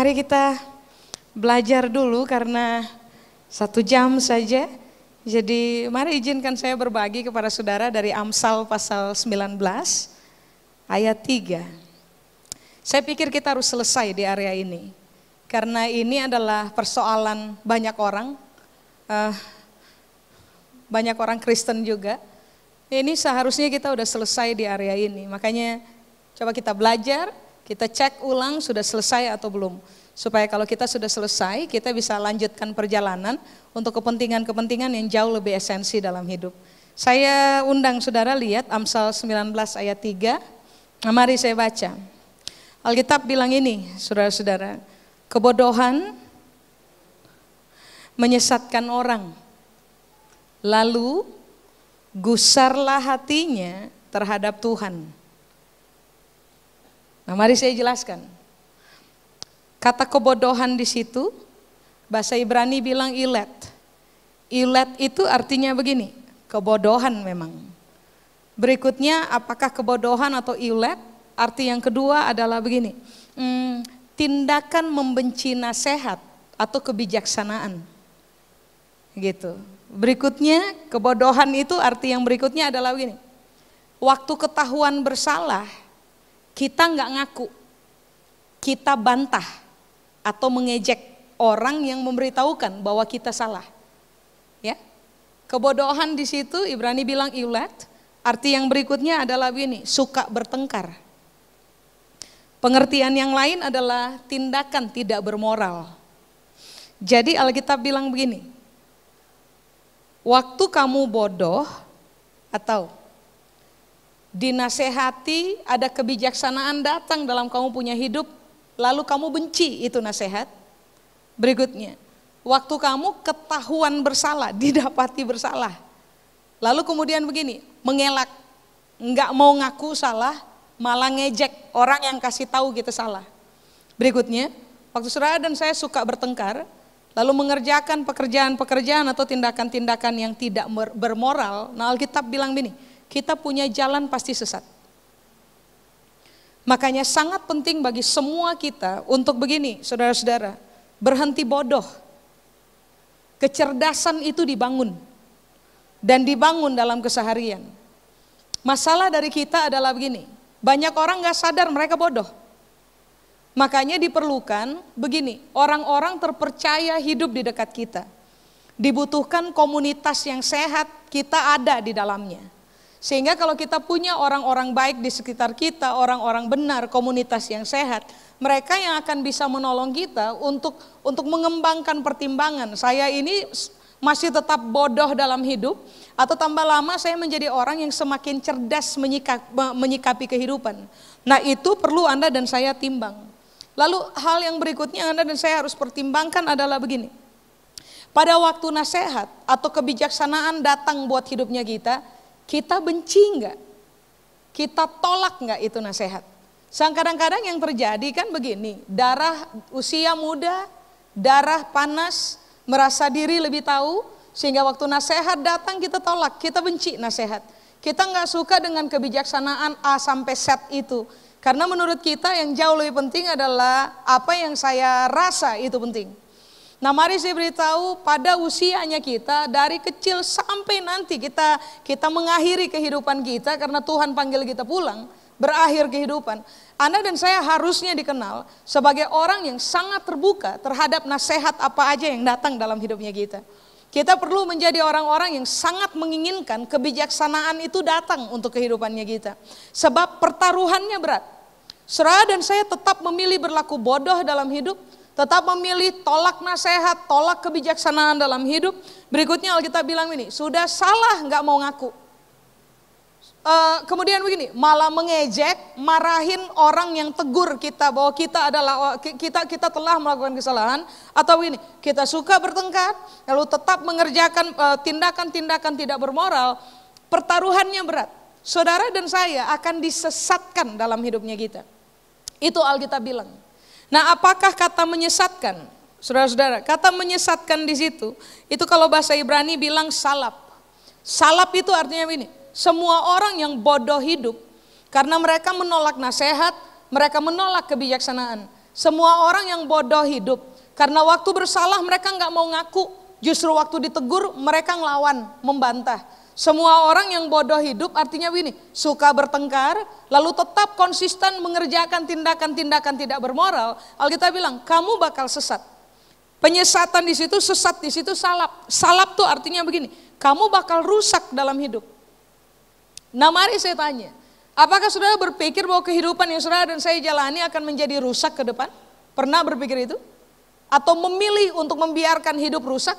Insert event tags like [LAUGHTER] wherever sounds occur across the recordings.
Mari kita belajar dulu karena satu jam saja. Jadi mari izinkan saya berbagi kepada saudara dari Amsal pasal 19 ayat 3. Saya pikir kita harus selesai di area ini. Karena ini adalah persoalan banyak orang, uh, banyak orang Kristen juga. Ini seharusnya kita sudah selesai di area ini. Makanya coba kita belajar, kita cek ulang sudah selesai atau belum. Supaya kalau kita sudah selesai, kita bisa lanjutkan perjalanan untuk kepentingan-kepentingan yang jauh lebih esensi dalam hidup. Saya undang saudara lihat Amsal 19 ayat 3. Nah, mari saya baca. Alkitab bilang ini, saudara-saudara. Kebodohan menyesatkan orang. Lalu gusarlah hatinya terhadap Tuhan Nah, mari saya jelaskan. Kata kebodohan di situ, bahasa Ibrani bilang ilet. Ilet itu artinya begini, kebodohan memang. Berikutnya, apakah kebodohan atau ilet? Arti yang kedua adalah begini, hmm, tindakan membenci nasihat atau kebijaksanaan. Gitu. Berikutnya, kebodohan itu arti yang berikutnya adalah begini, waktu ketahuan bersalah, kita nggak ngaku, kita bantah atau mengejek orang yang memberitahukan bahwa kita salah. Ya, kebodohan di situ Ibrani bilang iulat. Arti yang berikutnya adalah ini, suka bertengkar. Pengertian yang lain adalah tindakan tidak bermoral. Jadi Alkitab bilang begini, waktu kamu bodoh atau dinasehati, ada kebijaksanaan datang dalam kamu punya hidup, lalu kamu benci itu nasehat. Berikutnya, waktu kamu ketahuan bersalah, [LAUGHS] didapati bersalah. Lalu kemudian begini, mengelak, nggak mau ngaku salah, malah ngejek orang yang kasih tahu kita gitu salah. Berikutnya, waktu saudara dan saya suka bertengkar, lalu mengerjakan pekerjaan-pekerjaan atau tindakan-tindakan yang tidak bermoral, nah Alkitab bilang begini kita punya jalan pasti sesat. Makanya sangat penting bagi semua kita untuk begini, saudara-saudara, berhenti bodoh. Kecerdasan itu dibangun dan dibangun dalam keseharian. Masalah dari kita adalah begini, banyak orang gak sadar mereka bodoh. Makanya diperlukan begini, orang-orang terpercaya hidup di dekat kita. Dibutuhkan komunitas yang sehat, kita ada di dalamnya. Sehingga kalau kita punya orang-orang baik di sekitar kita, orang-orang benar, komunitas yang sehat, mereka yang akan bisa menolong kita untuk untuk mengembangkan pertimbangan. Saya ini masih tetap bodoh dalam hidup atau tambah lama saya menjadi orang yang semakin cerdas menyikap, menyikapi kehidupan. Nah, itu perlu Anda dan saya timbang. Lalu hal yang berikutnya Anda dan saya harus pertimbangkan adalah begini. Pada waktu nasihat atau kebijaksanaan datang buat hidupnya kita, kita benci enggak? Kita tolak enggak itu nasihat? Sang kadang-kadang yang terjadi kan begini, darah usia muda, darah panas, merasa diri lebih tahu, sehingga waktu nasihat datang kita tolak, kita benci nasihat. Kita enggak suka dengan kebijaksanaan A sampai Z itu. Karena menurut kita yang jauh lebih penting adalah apa yang saya rasa itu penting. Nah mari saya beritahu pada usianya kita dari kecil sampai nanti kita kita mengakhiri kehidupan kita karena Tuhan panggil kita pulang berakhir kehidupan. Anda dan saya harusnya dikenal sebagai orang yang sangat terbuka terhadap nasihat apa aja yang datang dalam hidupnya kita. Kita perlu menjadi orang-orang yang sangat menginginkan kebijaksanaan itu datang untuk kehidupannya kita. Sebab pertaruhannya berat. Serah dan saya tetap memilih berlaku bodoh dalam hidup tetap memilih tolak nasihat, tolak kebijaksanaan dalam hidup. Berikutnya Alkitab bilang ini, sudah salah nggak mau ngaku. E, kemudian begini, malah mengejek, marahin orang yang tegur kita bahwa kita adalah oh, kita kita telah melakukan kesalahan atau begini, kita suka bertengkar lalu tetap mengerjakan eh, tindakan-tindakan e, tidak bermoral, pertaruhannya berat. Saudara dan saya akan disesatkan dalam hidupnya kita. Itu Alkitab bilang. Nah, apakah kata menyesatkan? Saudara-saudara, kata menyesatkan di situ, itu kalau bahasa Ibrani bilang salap. Salap itu artinya ini, semua orang yang bodoh hidup karena mereka menolak nasihat, mereka menolak kebijaksanaan. Semua orang yang bodoh hidup karena waktu bersalah mereka nggak mau ngaku, justru waktu ditegur mereka ngelawan, membantah. Semua orang yang bodoh hidup artinya begini, suka bertengkar, lalu tetap konsisten mengerjakan tindakan-tindakan tidak bermoral. Alkitab bilang, kamu bakal sesat. Penyesatan di situ sesat, di situ salap. Salap tuh artinya begini, kamu bakal rusak dalam hidup. Nah mari saya tanya, apakah saudara berpikir bahwa kehidupan yang saudara dan saya jalani akan menjadi rusak ke depan? Pernah berpikir itu? Atau memilih untuk membiarkan hidup rusak?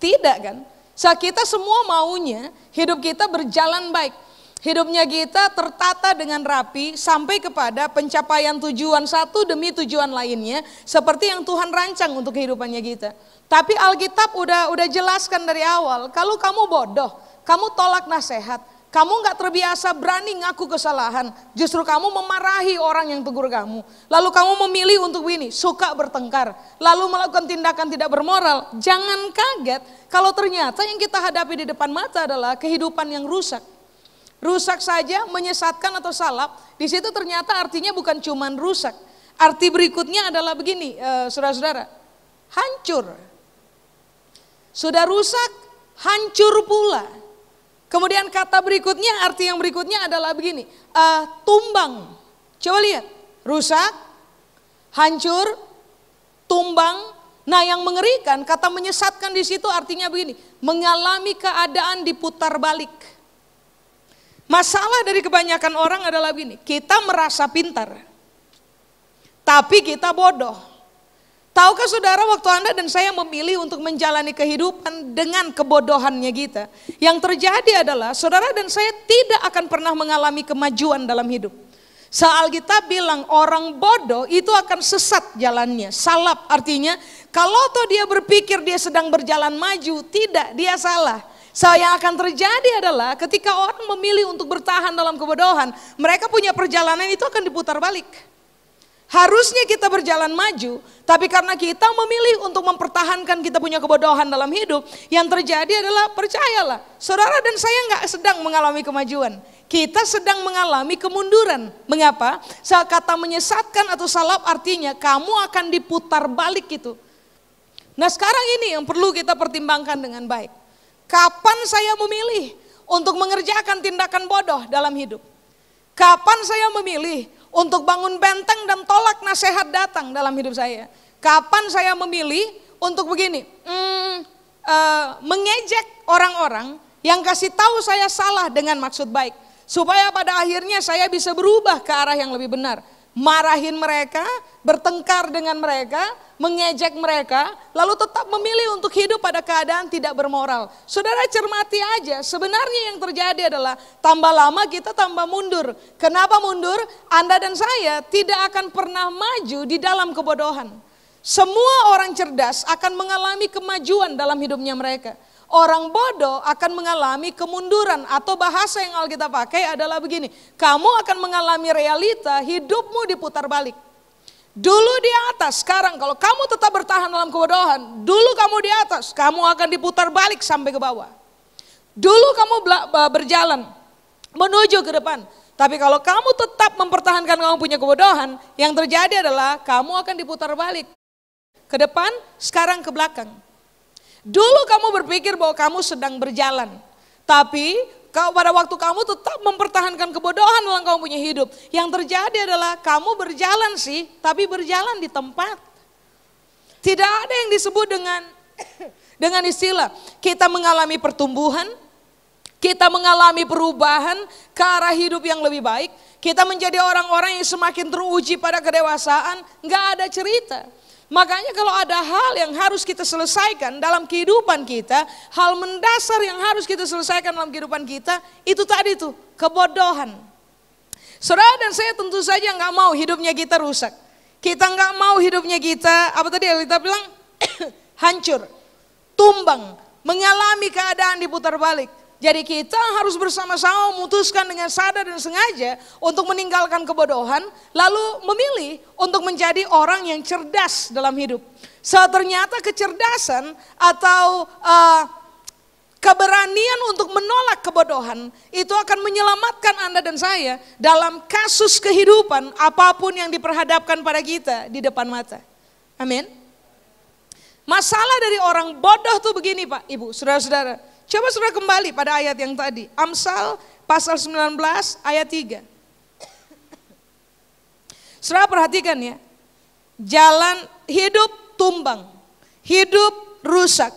Tidak kan? Saat kita semua maunya hidup kita berjalan baik. Hidupnya kita tertata dengan rapi sampai kepada pencapaian tujuan satu demi tujuan lainnya seperti yang Tuhan rancang untuk kehidupannya kita. Tapi Alkitab udah udah jelaskan dari awal, kalau kamu bodoh, kamu tolak nasihat, kamu nggak terbiasa berani ngaku kesalahan. Justru kamu memarahi orang yang tegur kamu. Lalu kamu memilih untuk ini, suka bertengkar. Lalu melakukan tindakan tidak bermoral. Jangan kaget kalau ternyata yang kita hadapi di depan mata adalah kehidupan yang rusak. Rusak saja, menyesatkan atau salah. Di situ ternyata artinya bukan cuman rusak. Arti berikutnya adalah begini, eh, saudara-saudara. hancur. Sudah rusak, hancur pula. Kemudian kata berikutnya, arti yang berikutnya adalah begini, uh, tumbang. Coba lihat, rusak, hancur, tumbang. Nah yang mengerikan, kata menyesatkan di situ artinya begini, mengalami keadaan diputar balik. Masalah dari kebanyakan orang adalah begini, kita merasa pintar, tapi kita bodoh. Tahukah saudara waktu Anda dan saya memilih untuk menjalani kehidupan dengan kebodohannya kita. Yang terjadi adalah saudara dan saya tidak akan pernah mengalami kemajuan dalam hidup. Saat kita bilang orang bodoh itu akan sesat jalannya, salap artinya kalau toh dia berpikir dia sedang berjalan maju, tidak dia salah. So, yang akan terjadi adalah ketika orang memilih untuk bertahan dalam kebodohan, mereka punya perjalanan itu akan diputar balik. Harusnya kita berjalan maju, tapi karena kita memilih untuk mempertahankan kita punya kebodohan dalam hidup, yang terjadi adalah percayalah, saudara dan saya nggak sedang mengalami kemajuan. Kita sedang mengalami kemunduran. Mengapa? Saat kata menyesatkan atau salap artinya kamu akan diputar balik gitu. Nah sekarang ini yang perlu kita pertimbangkan dengan baik. Kapan saya memilih untuk mengerjakan tindakan bodoh dalam hidup? Kapan saya memilih untuk bangun benteng dan tolak nasihat datang dalam hidup saya. Kapan saya memilih untuk begini, hmm, uh, mengejek orang-orang yang kasih tahu saya salah dengan maksud baik, supaya pada akhirnya saya bisa berubah ke arah yang lebih benar marahin mereka, bertengkar dengan mereka, mengejek mereka, lalu tetap memilih untuk hidup pada keadaan tidak bermoral. Saudara cermati aja, sebenarnya yang terjadi adalah tambah lama kita tambah mundur. Kenapa mundur? Anda dan saya tidak akan pernah maju di dalam kebodohan. Semua orang cerdas akan mengalami kemajuan dalam hidupnya mereka. Orang bodoh akan mengalami kemunduran atau bahasa yang Alkitab pakai adalah begini. Kamu akan mengalami realita hidupmu diputar balik. Dulu di atas, sekarang kalau kamu tetap bertahan dalam kebodohan, dulu kamu di atas, kamu akan diputar balik sampai ke bawah. Dulu kamu berjalan menuju ke depan, tapi kalau kamu tetap mempertahankan kamu punya kebodohan, yang terjadi adalah kamu akan diputar balik. Ke depan, sekarang ke belakang. Dulu kamu berpikir bahwa kamu sedang berjalan, tapi kau pada waktu kamu tetap mempertahankan kebodohan dalam kamu punya hidup. Yang terjadi adalah kamu berjalan sih, tapi berjalan di tempat. Tidak ada yang disebut dengan [COUGHS] dengan istilah kita mengalami pertumbuhan, kita mengalami perubahan ke arah hidup yang lebih baik, kita menjadi orang-orang yang semakin teruji pada kedewasaan, nggak ada cerita. Makanya kalau ada hal yang harus kita selesaikan dalam kehidupan kita, hal mendasar yang harus kita selesaikan dalam kehidupan kita, itu tadi tuh, kebodohan. Saudara dan saya tentu saja nggak mau hidupnya kita rusak. Kita nggak mau hidupnya kita, apa tadi Elita bilang, [COUGHS] hancur, tumbang, mengalami keadaan diputar balik. Jadi kita harus bersama-sama memutuskan dengan sadar dan sengaja untuk meninggalkan kebodohan, lalu memilih untuk menjadi orang yang cerdas dalam hidup. So ternyata kecerdasan atau uh, keberanian untuk menolak kebodohan itu akan menyelamatkan Anda dan saya dalam kasus kehidupan apapun yang diperhadapkan pada kita di depan mata. Amin. Masalah dari orang bodoh tuh begini Pak, Ibu, Saudara-saudara. Coba sudah kembali pada ayat yang tadi. Amsal pasal 19 ayat 3. Sudah perhatikan ya. Jalan hidup tumbang. Hidup rusak.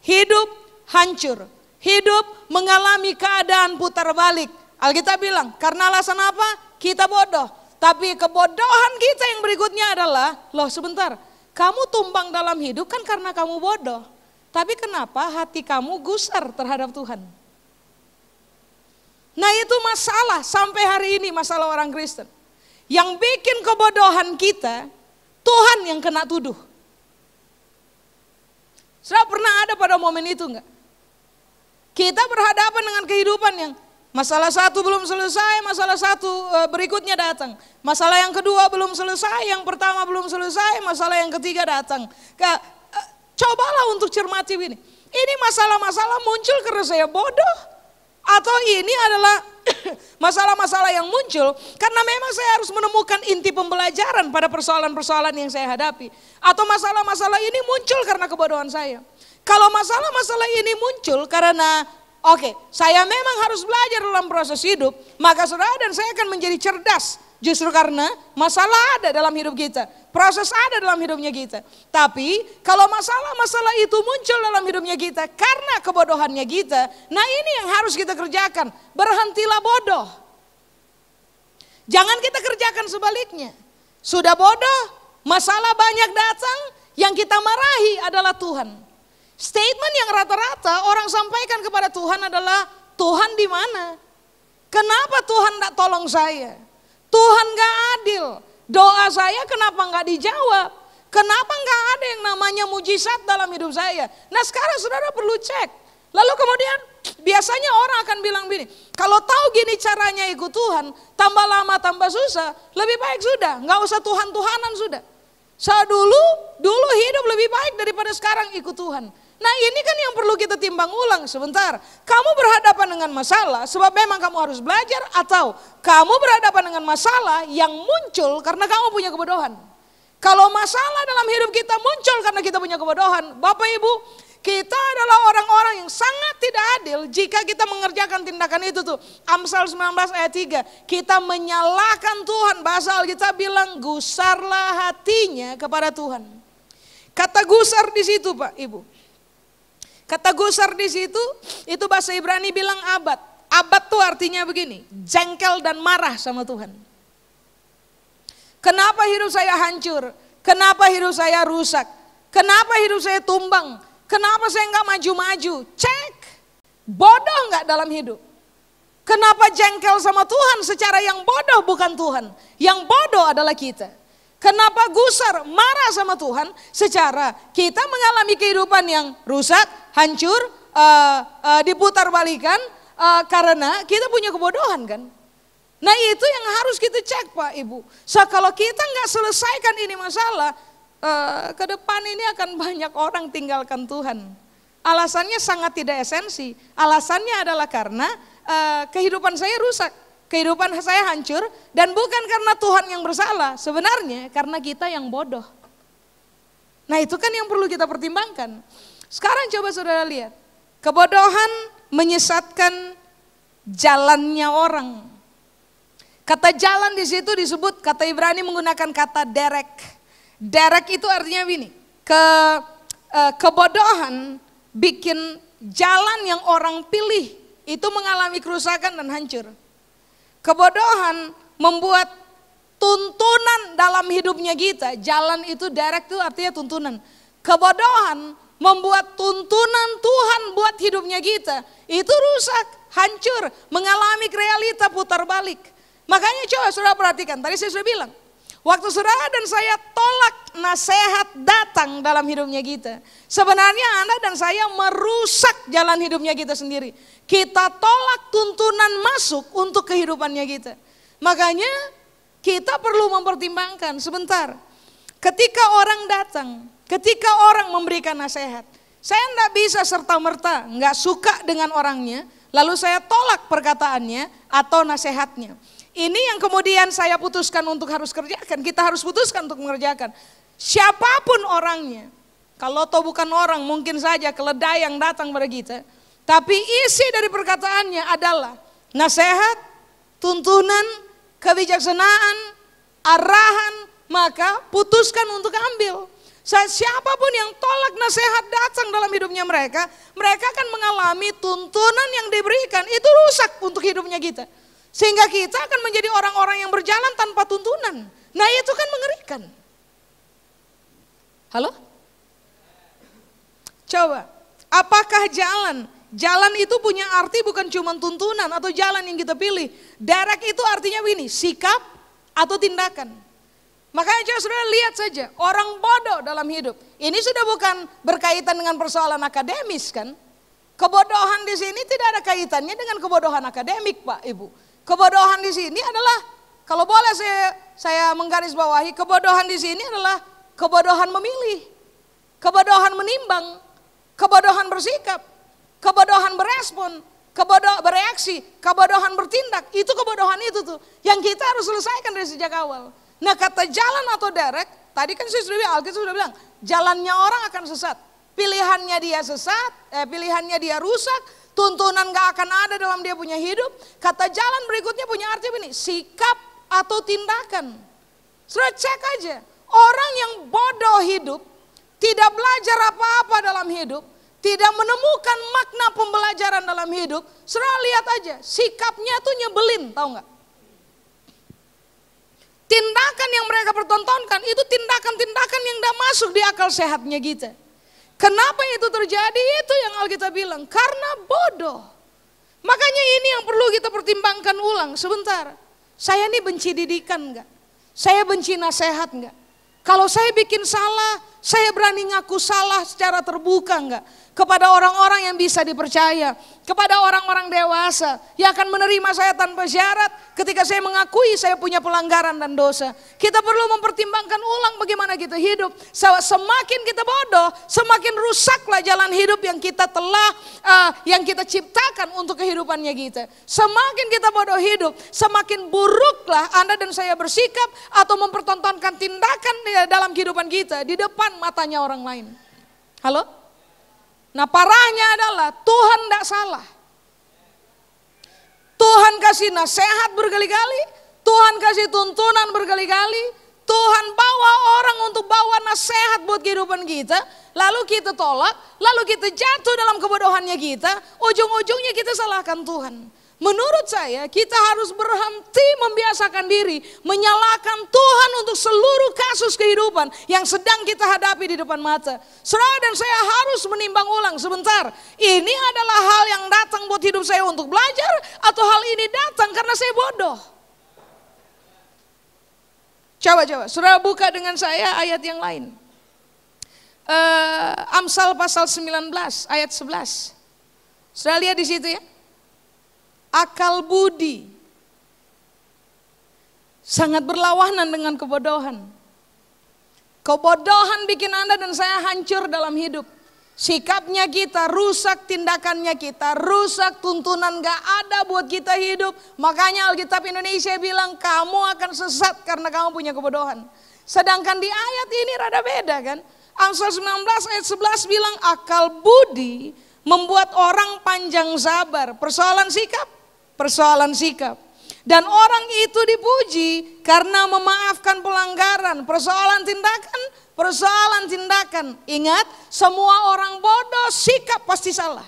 Hidup hancur. Hidup mengalami keadaan putar balik. Alkitab bilang, karena alasan apa? Kita bodoh. Tapi kebodohan kita yang berikutnya adalah, loh sebentar, kamu tumbang dalam hidup kan karena kamu bodoh. Tapi kenapa hati kamu gusar terhadap Tuhan? Nah itu masalah sampai hari ini masalah orang Kristen. Yang bikin kebodohan kita, Tuhan yang kena tuduh. Sudah pernah ada pada momen itu enggak? Kita berhadapan dengan kehidupan yang masalah satu belum selesai, masalah satu e, berikutnya datang. Masalah yang kedua belum selesai, yang pertama belum selesai, masalah yang ketiga datang. Cobalah untuk cermati ini. Ini masalah-masalah muncul karena saya bodoh. Atau ini adalah [COUGHS] masalah-masalah yang muncul karena memang saya harus menemukan inti pembelajaran pada persoalan-persoalan yang saya hadapi. Atau masalah-masalah ini muncul karena kebodohan saya. Kalau masalah-masalah ini muncul karena Oke, okay, saya memang harus belajar dalam proses hidup, maka saudara dan saya akan menjadi cerdas justru karena masalah ada dalam hidup kita. Proses ada dalam hidupnya kita. Tapi kalau masalah-masalah itu muncul dalam hidupnya kita karena kebodohannya kita, nah ini yang harus kita kerjakan. Berhentilah bodoh. Jangan kita kerjakan sebaliknya. Sudah bodoh, masalah banyak datang, yang kita marahi adalah Tuhan. Statement yang rata-rata orang sampaikan kepada Tuhan adalah Tuhan di mana? Kenapa Tuhan tidak tolong saya? Tuhan gak adil. Doa saya kenapa gak dijawab? Kenapa gak ada yang namanya mujizat dalam hidup saya? Nah sekarang saudara perlu cek. Lalu kemudian biasanya orang akan bilang begini, kalau tahu gini caranya ikut Tuhan, tambah lama tambah susah, lebih baik sudah, Gak usah Tuhan-Tuhanan sudah. Saya dulu, dulu hidup lebih baik daripada sekarang ikut Tuhan. Nah ini kan yang perlu kita timbang ulang sebentar. Kamu berhadapan dengan masalah sebab memang kamu harus belajar atau kamu berhadapan dengan masalah yang muncul karena kamu punya kebodohan. Kalau masalah dalam hidup kita muncul karena kita punya kebodohan. Bapak Ibu kita adalah orang-orang yang sangat tidak adil jika kita mengerjakan tindakan itu tuh. Amsal 19 ayat 3. Kita menyalahkan Tuhan. Bahasa kita bilang gusarlah hatinya kepada Tuhan. Kata gusar di situ Pak Ibu. Kata gusar di situ, itu bahasa Ibrani bilang abad. Abad tuh artinya begini, jengkel dan marah sama Tuhan. Kenapa hidup saya hancur? Kenapa hidup saya rusak? Kenapa hidup saya tumbang? Kenapa saya nggak maju-maju? Cek, bodoh nggak dalam hidup? Kenapa jengkel sama Tuhan secara yang bodoh bukan Tuhan? Yang bodoh adalah kita. Kenapa gusar marah sama Tuhan secara kita mengalami kehidupan yang rusak, hancur, uh, eh, uh, eh, diputar balikan uh, eh, karena kita punya kebodohan kan. Nah itu yang harus kita cek Pak Ibu. So kalau kita nggak selesaikan ini masalah, uh, ke depan ini akan banyak orang tinggalkan Tuhan. Alasannya sangat tidak esensi. Alasannya adalah karena uh, kehidupan saya rusak, kehidupan saya hancur, dan bukan karena Tuhan yang bersalah. Sebenarnya karena kita yang bodoh. Nah itu kan yang perlu kita pertimbangkan. Sekarang coba saudara lihat, kebodohan menyesatkan jalannya orang. Kata jalan di situ disebut kata Ibrani menggunakan kata derek. Derek itu artinya ini. ke eh, kebodohan bikin jalan yang orang pilih itu mengalami kerusakan dan hancur. Kebodohan membuat tuntunan dalam hidupnya kita. Jalan itu derek itu artinya tuntunan. Kebodohan membuat tuntunan Tuhan buat hidupnya kita, itu rusak, hancur, mengalami realita putar balik. Makanya coba saudara perhatikan, tadi saya sudah bilang, waktu saudara dan saya tolak nasihat datang dalam hidupnya kita, sebenarnya Anda dan saya merusak jalan hidupnya kita sendiri. Kita tolak tuntunan masuk untuk kehidupannya kita. Makanya kita perlu mempertimbangkan sebentar. Ketika orang datang Ketika orang memberikan nasihat, saya tidak bisa serta-merta nggak suka dengan orangnya, lalu saya tolak perkataannya atau nasihatnya. Ini yang kemudian saya putuskan untuk harus kerjakan, kita harus putuskan untuk mengerjakan. Siapapun orangnya, kalau toh bukan orang mungkin saja keledai yang datang pada kita, tapi isi dari perkataannya adalah nasihat, tuntunan, kebijaksanaan, arahan, maka putuskan untuk ambil. Saat siapapun yang tolak nasihat datang dalam hidupnya mereka, mereka akan mengalami tuntunan yang diberikan. Itu rusak untuk hidupnya kita. Sehingga kita akan menjadi orang-orang yang berjalan tanpa tuntunan. Nah itu kan mengerikan. Halo? Coba, apakah jalan? Jalan itu punya arti bukan cuma tuntunan atau jalan yang kita pilih. Derek itu artinya ini, sikap atau tindakan. Makanya coba saudara lihat saja, orang bodoh dalam hidup. Ini sudah bukan berkaitan dengan persoalan akademis kan. Kebodohan di sini tidak ada kaitannya dengan kebodohan akademik Pak Ibu. Kebodohan di sini adalah, kalau boleh saya, saya menggarisbawahi, kebodohan di sini adalah kebodohan memilih. Kebodohan menimbang, kebodohan bersikap, kebodohan berespon, kebodohan bereaksi, kebodohan bertindak. Itu kebodohan itu tuh yang kita harus selesaikan dari sejak awal. Nah kata jalan atau derek, tadi kan saya sudah bilang, Alkitab sudah bilang, jalannya orang akan sesat. Pilihannya dia sesat, eh, pilihannya dia rusak, tuntunan gak akan ada dalam dia punya hidup. Kata jalan berikutnya punya arti ini, sikap atau tindakan. Sudah cek aja, orang yang bodoh hidup, tidak belajar apa-apa dalam hidup, tidak menemukan makna pembelajaran dalam hidup, serah lihat aja, sikapnya tuh nyebelin, tahu nggak? Tindakan yang mereka pertontonkan itu tindakan-tindakan yang tidak masuk di akal sehatnya kita. Kenapa itu terjadi? Itu yang Alkitab bilang, karena bodoh. Makanya ini yang perlu kita pertimbangkan ulang sebentar. Saya ini benci didikan enggak? Saya benci nasihat enggak? Kalau saya bikin salah, saya berani ngaku salah secara terbuka enggak? kepada orang-orang yang bisa dipercaya, kepada orang-orang dewasa yang akan menerima saya tanpa syarat ketika saya mengakui saya punya pelanggaran dan dosa. Kita perlu mempertimbangkan ulang bagaimana kita hidup. Semakin kita bodoh, semakin rusaklah jalan hidup yang kita telah uh, yang kita ciptakan untuk kehidupannya kita. Semakin kita bodoh hidup, semakin buruklah Anda dan saya bersikap atau mempertontonkan tindakan dalam kehidupan kita di depan matanya orang lain. Halo? Nah parahnya adalah Tuhan tidak salah. Tuhan kasih nasihat berkali-kali, Tuhan kasih tuntunan berkali-kali, Tuhan bawa orang untuk bawa nasihat buat kehidupan kita, lalu kita tolak, lalu kita jatuh dalam kebodohannya kita, ujung-ujungnya kita salahkan Tuhan. Menurut saya, kita harus berhenti membiasakan diri menyalahkan Tuhan untuk seluruh kasus kehidupan yang sedang kita hadapi di depan mata. Saudara dan saya harus menimbang ulang sebentar. Ini adalah hal yang datang buat hidup saya untuk belajar atau hal ini datang karena saya bodoh. Coba coba, saudara buka dengan saya ayat yang lain. Uh, Amsal pasal 19 ayat 11. Saudara lihat di situ ya akal budi sangat berlawanan dengan kebodohan. Kebodohan bikin Anda dan saya hancur dalam hidup. Sikapnya kita rusak, tindakannya kita rusak, tuntunan gak ada buat kita hidup. Makanya Alkitab Indonesia bilang kamu akan sesat karena kamu punya kebodohan. Sedangkan di ayat ini rada beda kan. Amsal 19 ayat 11 bilang akal budi membuat orang panjang sabar. Persoalan sikap persoalan sikap. Dan orang itu dipuji karena memaafkan pelanggaran, persoalan tindakan, persoalan tindakan. Ingat, semua orang bodoh sikap pasti salah.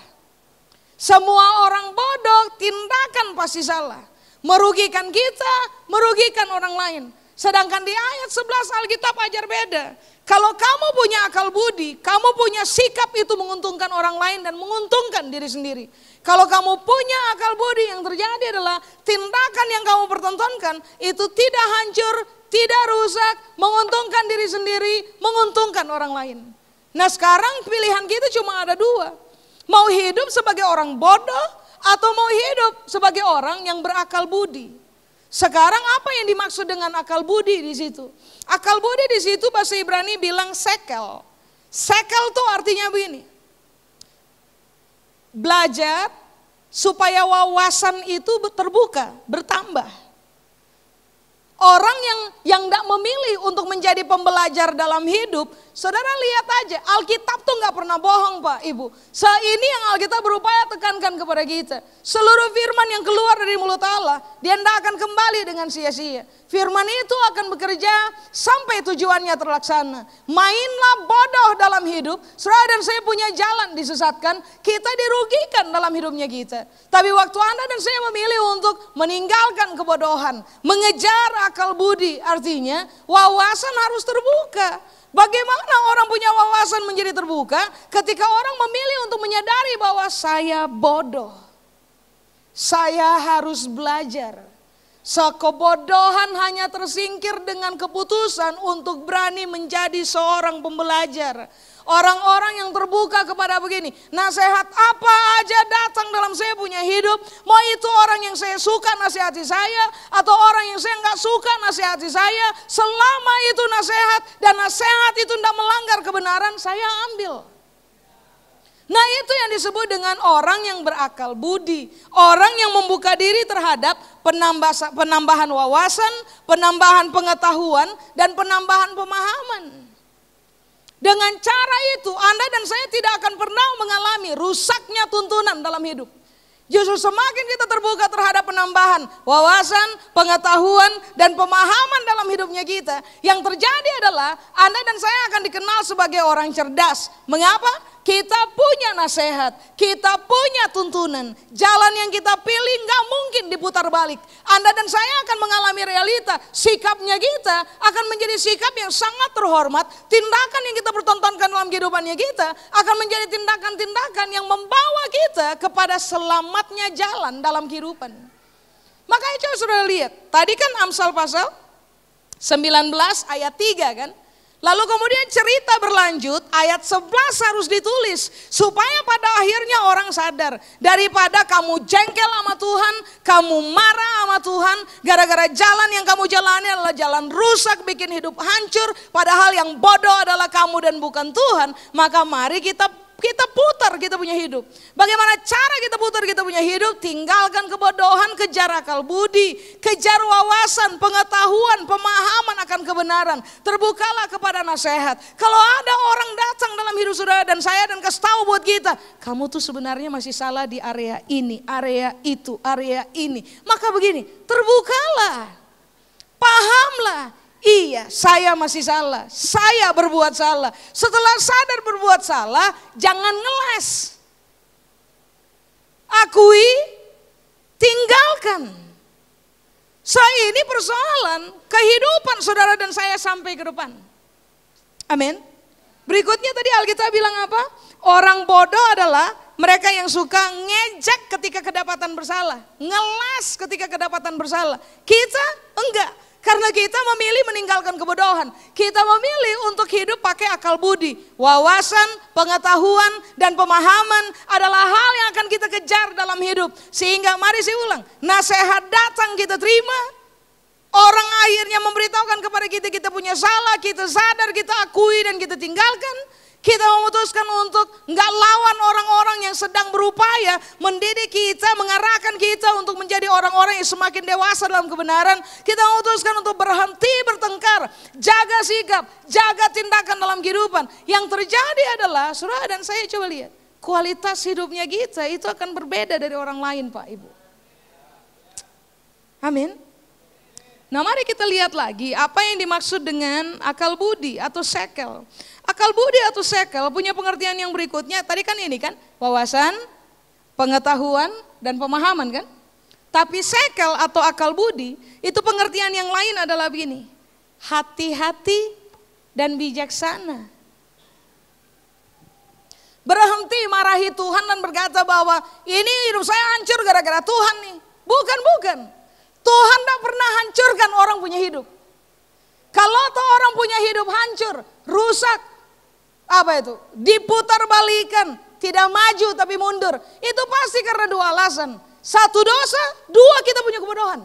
Semua orang bodoh tindakan pasti salah. Merugikan kita, merugikan orang lain. Sedangkan di ayat 11 Alkitab ajar beda. Kalau kamu punya akal budi, kamu punya sikap itu menguntungkan orang lain dan menguntungkan diri sendiri. Kalau kamu punya akal budi tindakan yang kamu pertontonkan itu tidak hancur, tidak rusak, menguntungkan diri sendiri, menguntungkan orang lain. Nah sekarang pilihan kita cuma ada dua. Mau hidup sebagai orang bodoh atau mau hidup sebagai orang yang berakal budi. Sekarang apa yang dimaksud dengan akal budi di situ? Akal budi di situ bahasa Ibrani bilang sekel. Sekel tuh artinya begini. Belajar supaya wawasan itu terbuka, bertambah. Orang yang yang tidak memilih untuk menjadi pembelajar dalam hidup, saudara lihat aja, Alkitab tuh nggak pernah bohong Pak Ibu. Saat ini yang Alkitab berupaya tekankan kepada kita, seluruh firman yang keluar dari mulut Allah, dia tidak akan kembali dengan sia-sia. Firman itu akan bekerja sampai tujuannya terlaksana. Mainlah bodoh dalam hidup. Saudara dan saya punya jalan disesatkan. Kita dirugikan dalam hidupnya kita. Tapi waktu Anda dan saya memilih untuk meninggalkan kebodohan. Mengejar akal budi. Artinya wawasan harus terbuka. Bagaimana orang punya wawasan menjadi terbuka ketika orang memilih untuk menyadari bahwa saya bodoh. Saya harus belajar Sekebodohan hanya tersingkir dengan keputusan untuk berani menjadi seorang pembelajar. Orang-orang yang terbuka kepada begini, nasihat apa aja datang dalam saya punya hidup. Mau itu orang yang saya suka nasihati saya, atau orang yang saya nggak suka nasihati saya. Selama itu nasihat dan nasihat itu tidak melanggar kebenaran, saya ambil. Nah itu yang disebut dengan orang yang berakal budi. Orang yang membuka diri terhadap penambahan wawasan, penambahan pengetahuan, dan penambahan pemahaman. Dengan cara itu Anda dan saya tidak akan pernah mengalami rusaknya tuntunan dalam hidup. Justru semakin kita terbuka terhadap penambahan wawasan, pengetahuan, dan pemahaman dalam hidupnya kita. Yang terjadi adalah Anda dan saya akan dikenal sebagai orang cerdas. Mengapa? Kita punya nasihat, kita punya tuntunan. Jalan yang kita pilih nggak mungkin diputar balik. Anda dan saya akan mengalami realita. Sikapnya kita akan menjadi sikap yang sangat terhormat. Tindakan yang kita pertontonkan dalam kehidupannya kita akan menjadi tindakan-tindakan yang membawa kita kepada selamatnya jalan dalam kehidupan. Makanya coba sudah lihat, tadi kan Amsal pasal 19 ayat 3 kan. Lalu kemudian cerita berlanjut, ayat 11 harus ditulis supaya pada akhirnya orang sadar daripada kamu jengkel sama Tuhan, kamu marah sama Tuhan gara-gara jalan yang kamu jalani adalah jalan rusak bikin hidup hancur, padahal yang bodoh adalah kamu dan bukan Tuhan, maka mari kita kita putar kita punya hidup. Bagaimana cara kita putar kita punya hidup? Tinggalkan kebodohan, kejar akal budi, kejar wawasan, pengetahuan, pemahaman akan kebenaran. Terbukalah kepada nasihat. Kalau ada orang datang dalam hidup saudara dan saya dan kasih tahu buat kita, kamu tuh sebenarnya masih salah di area ini, area itu, area ini. Maka begini, terbukalah. Pahamlah Iya, saya masih salah. Saya berbuat salah. Setelah sadar berbuat salah, jangan ngeles. Akui, tinggalkan. Saya ini persoalan kehidupan saudara dan saya sampai ke depan. Amin. Berikutnya tadi Alkitab bilang apa? Orang bodoh adalah mereka yang suka ngejek ketika kedapatan bersalah, ngelas ketika kedapatan bersalah. Kita enggak. Karena kita memilih meninggalkan kebodohan. Kita memilih untuk hidup pakai akal budi. Wawasan, pengetahuan, dan pemahaman adalah hal yang akan kita kejar dalam hidup. Sehingga mari saya ulang, nasihat datang kita terima. Orang akhirnya memberitahukan kepada kita, kita punya salah, kita sadar, kita akui, dan kita tinggalkan. Kita memutuskan untuk nggak lawan orang-orang yang sedang berupaya mendidik kita, mengarahkan kita untuk menjadi orang-orang yang semakin dewasa dalam kebenaran. Kita memutuskan untuk berhenti bertengkar, jaga sikap, jaga tindakan dalam kehidupan. Yang terjadi adalah, surah dan saya coba lihat, kualitas hidupnya kita itu akan berbeda dari orang lain Pak Ibu. Amin. Nah mari kita lihat lagi apa yang dimaksud dengan akal budi atau sekel. Akal budi atau sekel punya pengertian yang berikutnya. Tadi kan ini kan wawasan, pengetahuan, dan pemahaman kan. Tapi sekel atau akal budi itu pengertian yang lain adalah begini. Hati-hati dan bijaksana. Berhenti marahi Tuhan dan berkata bahwa ini hidup saya hancur gara-gara Tuhan nih. Bukan, bukan. Tuhan tidak pernah hancurkan orang punya hidup. Kalau tuh orang punya hidup hancur, rusak, apa itu? Diputar balikan, tidak maju tapi mundur. Itu pasti karena dua alasan. Satu dosa, dua kita punya kebodohan.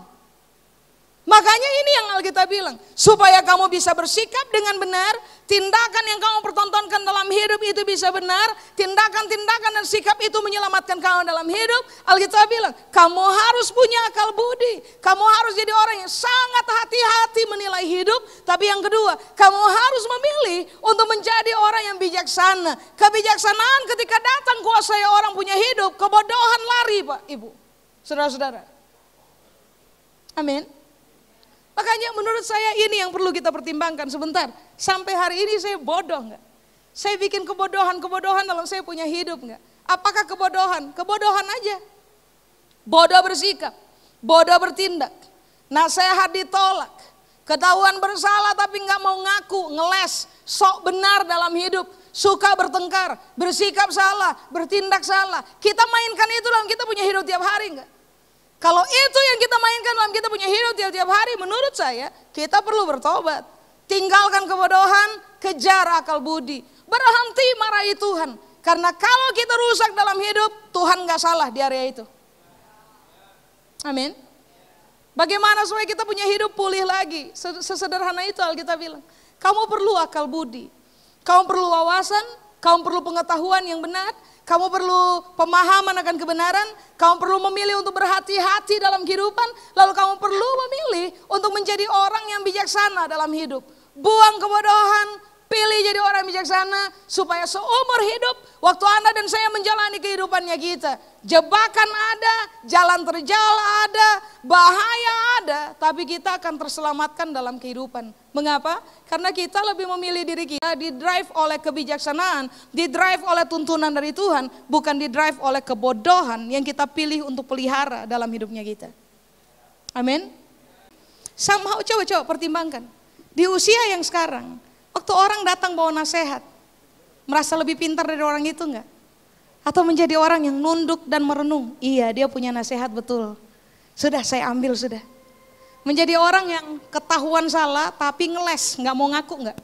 Makanya ini yang Alkitab bilang, supaya kamu bisa bersikap dengan benar, tindakan yang kamu pertontonkan dalam hidup itu bisa benar, tindakan-tindakan dan sikap itu menyelamatkan kamu dalam hidup. Alkitab bilang, kamu harus punya akal budi, kamu harus jadi orang yang sangat hati-hati menilai hidup, tapi yang kedua, kamu harus memilih untuk menjadi orang yang bijaksana. Kebijaksanaan ketika datang kuasa orang punya hidup, kebodohan lari Pak Ibu. Saudara-saudara. Amin. Makanya menurut saya ini yang perlu kita pertimbangkan sebentar. Sampai hari ini saya bodoh nggak? Saya bikin kebodohan-kebodohan dalam saya punya hidup nggak? Apakah kebodohan? Kebodohan aja. Bodoh bersikap, bodoh bertindak, Nah nasehat ditolak, ketahuan bersalah tapi nggak mau ngaku, ngeles, sok benar dalam hidup, suka bertengkar, bersikap salah, bertindak salah. Kita mainkan itu dalam kita punya hidup tiap hari nggak? Kalau itu yang kita mainkan dalam kita punya hidup tiap-tiap hari, menurut saya kita perlu bertobat. Tinggalkan kebodohan, kejar akal budi. Berhenti marahi Tuhan. Karena kalau kita rusak dalam hidup, Tuhan gak salah di area itu. Amin. Bagaimana supaya kita punya hidup pulih lagi? Sesederhana itu Alkitab bilang. Kamu perlu akal budi. Kamu perlu wawasan, kamu perlu pengetahuan yang benar, kamu perlu pemahaman akan kebenaran, kamu perlu memilih untuk berhati-hati dalam kehidupan, lalu kamu perlu memilih untuk menjadi orang yang bijaksana dalam hidup. Buang kebodohan, Pilih jadi orang bijaksana supaya seumur hidup waktu Anda dan saya menjalani kehidupannya kita. Jebakan ada, jalan terjal ada, bahaya ada, tapi kita akan terselamatkan dalam kehidupan. Mengapa? Karena kita lebih memilih diri kita di drive oleh kebijaksanaan, di drive oleh tuntunan dari Tuhan, bukan di drive oleh kebodohan yang kita pilih untuk pelihara dalam hidupnya kita. Amin. Somehow coba-coba pertimbangkan. Di usia yang sekarang, Waktu orang datang bawa nasihat, merasa lebih pintar dari orang itu enggak? Atau menjadi orang yang nunduk dan merenung? Iya, dia punya nasihat betul. Sudah saya ambil sudah. Menjadi orang yang ketahuan salah tapi ngeles, nggak mau ngaku enggak?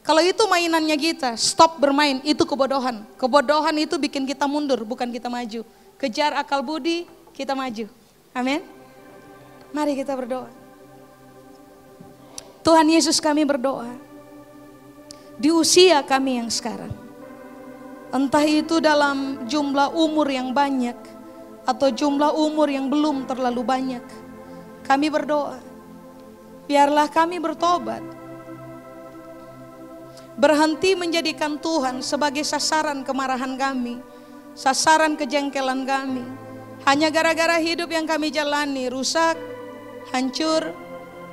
Kalau itu mainannya kita, stop bermain, itu kebodohan. Kebodohan itu bikin kita mundur, bukan kita maju. Kejar akal budi, kita maju. Amin. Mari kita berdoa. Tuhan Yesus kami berdoa di usia kami yang sekarang. Entah itu dalam jumlah umur yang banyak atau jumlah umur yang belum terlalu banyak. Kami berdoa, biarlah kami bertobat. Berhenti menjadikan Tuhan sebagai sasaran kemarahan kami, sasaran kejengkelan kami. Hanya gara-gara hidup yang kami jalani rusak, hancur,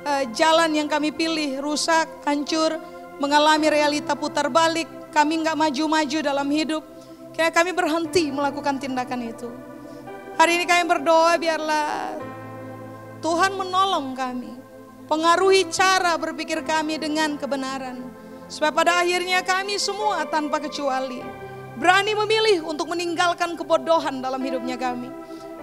eh, jalan yang kami pilih rusak, hancur, mengalami realita putar balik, kami nggak maju-maju dalam hidup. Kayak kami berhenti melakukan tindakan itu. Hari ini kami berdoa biarlah Tuhan menolong kami. Pengaruhi cara berpikir kami dengan kebenaran. Supaya pada akhirnya kami semua tanpa kecuali berani memilih untuk meninggalkan kebodohan dalam hidupnya kami.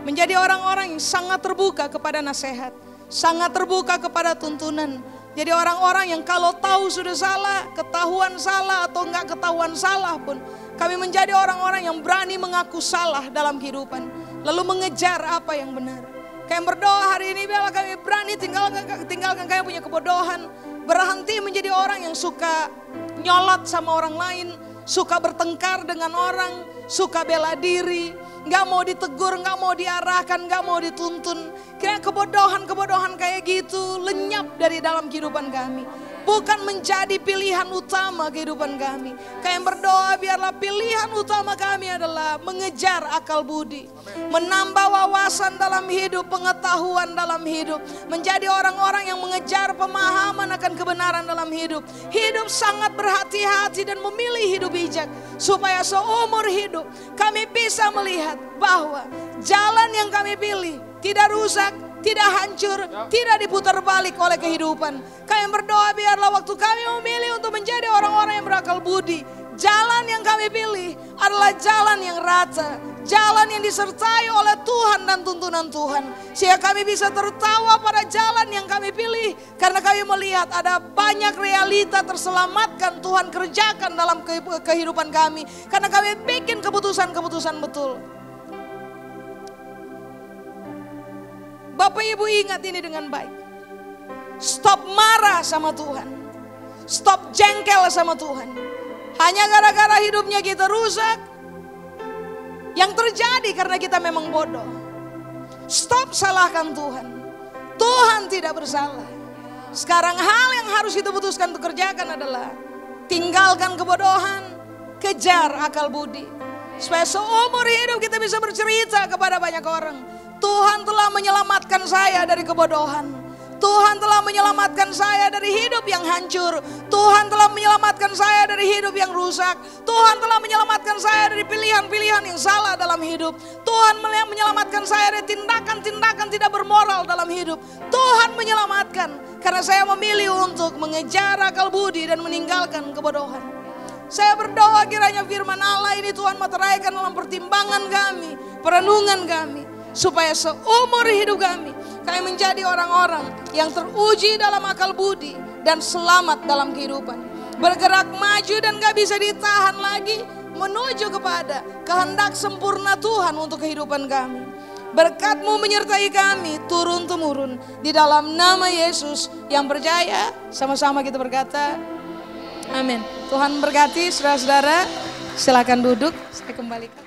Menjadi orang-orang yang sangat terbuka kepada nasihat, sangat terbuka kepada tuntunan, jadi orang-orang yang kalau tahu sudah salah, ketahuan salah atau enggak ketahuan salah pun, kami menjadi orang-orang yang berani mengaku salah dalam kehidupan, lalu mengejar apa yang benar. Kami berdoa hari ini biarlah kami berani tinggalkan tinggalkan kami punya kebodohan, berhenti menjadi orang yang suka nyolot sama orang lain, suka bertengkar dengan orang, suka bela diri, nggak mau ditegur, nggak mau diarahkan, nggak mau dituntun. Kira kebodohan-kebodohan kayak gitu lenyap dari dalam kehidupan kami bukan menjadi pilihan utama kehidupan kami. Kami berdoa biarlah pilihan utama kami adalah mengejar akal budi, menambah wawasan dalam hidup, pengetahuan dalam hidup, menjadi orang-orang yang mengejar pemahaman akan kebenaran dalam hidup. Hidup sangat berhati-hati dan memilih hidup bijak supaya seumur hidup kami bisa melihat bahwa jalan yang kami pilih tidak rusak, tidak hancur, tidak diputar balik oleh kehidupan. Kami berdoa biarlah waktu kami memilih untuk menjadi orang-orang yang berakal budi. Jalan yang kami pilih adalah jalan yang rata, jalan yang disertai oleh Tuhan dan tuntunan Tuhan. Sehingga kami bisa tertawa pada jalan yang kami pilih. Karena kami melihat ada banyak realita terselamatkan Tuhan kerjakan dalam kehidupan kami. Karena kami bikin keputusan-keputusan betul. Bapak Ibu ingat ini dengan baik. Stop marah sama Tuhan. Stop jengkel sama Tuhan. Hanya gara-gara hidupnya kita rusak. Yang terjadi karena kita memang bodoh. Stop salahkan Tuhan. Tuhan tidak bersalah. Sekarang hal yang harus kita putuskan untuk kerjakan adalah tinggalkan kebodohan, kejar akal budi. Supaya seumur hidup kita bisa bercerita kepada banyak orang Tuhan telah menyelamatkan saya dari kebodohan. Tuhan telah menyelamatkan saya dari hidup yang hancur. Tuhan telah menyelamatkan saya dari hidup yang rusak. Tuhan telah menyelamatkan saya dari pilihan-pilihan yang salah dalam hidup. Tuhan menyelamatkan saya dari tindakan-tindakan tidak bermoral dalam hidup. Tuhan menyelamatkan karena saya memilih untuk mengejar akal budi dan meninggalkan kebodohan. Saya berdoa kiranya firman Allah ini Tuhan materaikan dalam pertimbangan kami, perenungan kami supaya seumur hidup kami kami menjadi orang-orang yang teruji dalam akal budi dan selamat dalam kehidupan. Bergerak maju dan gak bisa ditahan lagi menuju kepada kehendak sempurna Tuhan untuk kehidupan kami. Berkatmu menyertai kami turun-temurun di dalam nama Yesus yang berjaya Sama-sama kita berkata, amin. Tuhan berkati saudara-saudara, silakan duduk, saya kembalikan.